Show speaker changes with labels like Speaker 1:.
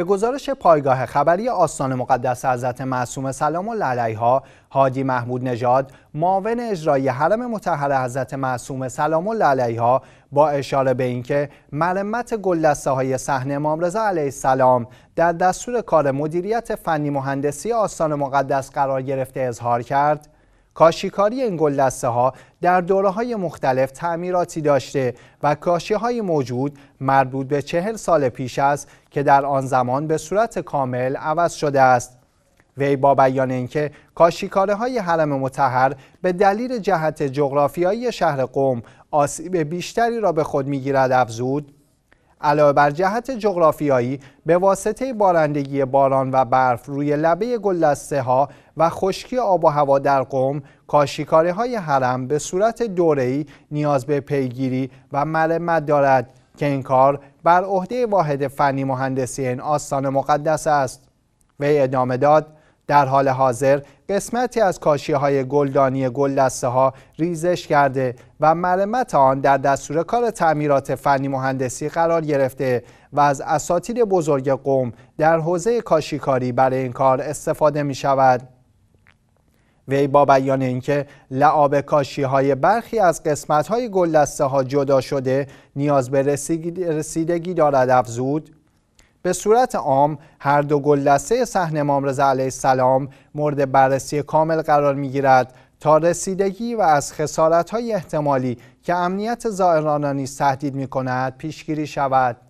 Speaker 1: به گزارش پایگاه خبری آستان مقدس حضرت معصوم سلام الله علیها هادی محمود نژاد معاون اجرایی حرم مطهر حضرت معصوم سلام الله علیها با اشاره به اینکه مرمت گلدسته های صحنه امام رضا علیه السلام در دستور کار مدیریت فنی مهندسی آستان مقدس قرار گرفته اظهار کرد کاشیکاری این گل دسته ها در دوره های مختلف تعمیراتی داشته و کاشی های موجود مربوط به چهل سال پیش است که در آن زمان به صورت کامل عوض شده است. وی با بیان اینکه کاشیکاره های حرم متحر به دلیل جهت جغرافیایی شهر قوم آسیب بیشتری را به خود میگیرد افزود علاوه بر جهت جغرافیایی به واسطه بارندگی باران و برف روی لبه گلدسته ها و خشکی آب و هوا در قوم کاشیکاری های حرم به صورت دوره‌ای نیاز به پیگیری و مرمت دارد که این کار بر عهده واحد فنی مهندسی این آستان مقدس است وی ادامه داد در حال حاضر قسمتی از کاشی های گلدانی گل دسته ها ریزش کرده و مرمت آن در دستور کار تعمیرات فنی مهندسی قرار گرفته و از اساتید بزرگ قوم در حوزه کاشیکاری برای این کار استفاده می شود. وی با بیان اینکه لعاب کاشی های برخی از قسمت های دسته ها جدا شده نیاز به رسیدگی دارد افزود به صورت عام هر دو گلدسته صحن امام علیه السلام مورد بررسی کامل قرار می گیرد تا رسیدگی و از خسارت های احتمالی که امنیت زائرانانی را تهدید می کند پیشگیری شود